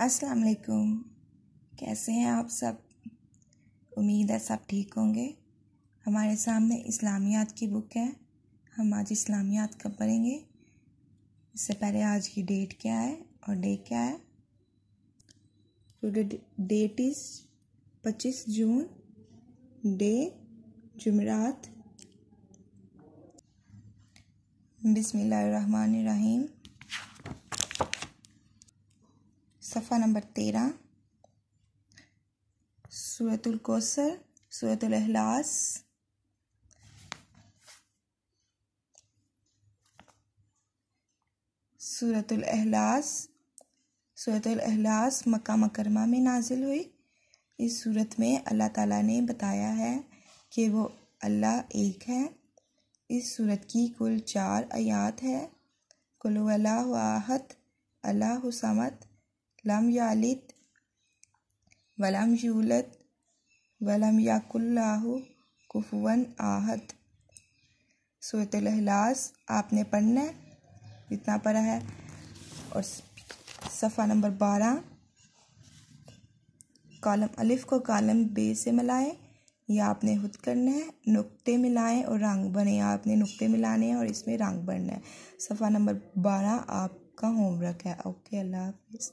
अस्सलाम वालेकुम कैसे हैं आप सब उम्मीद है सब ठीक होंगे हमारे सामने इस्लामियात की बुक है हम आज इस्लामियात का पढ़ेंगे इससे पहले आज की डेट क्या है और डे क्या है तो डेट इज़ पच्चीस जून डे जुमरात बिसमीम सफ़ा नंबर तेरह सूरतुल कोसर सूरतुल अहलास सूरतुल अहलास सूरतुल अहलास मक्का मकरमा में नाजिल हुई इस सूरत में अल्लाह ताला ने बताया है कि वो अल्लाह एक है इस सूरत की कुल चार आयात है कुल अल्लाह अल्लाह समत लम यालित वलम यूलत वलम याकुल्लाहु कुफवन आहत सूरतलहलास आपने पढ़ना है इतना पढ़ा है और सफ़ा नंबर बारह कॉलम अलिफ को कॉलम बे से मिलाएं या आपने खुद करना है नुक्ते मिलाएं और रंग बने आपने नुक्ते मिलाने हैं और इसमें रंग भरना है सफ़ा नंबर बारह आपका होमवर्क है ओके अल्लाह हाफिज़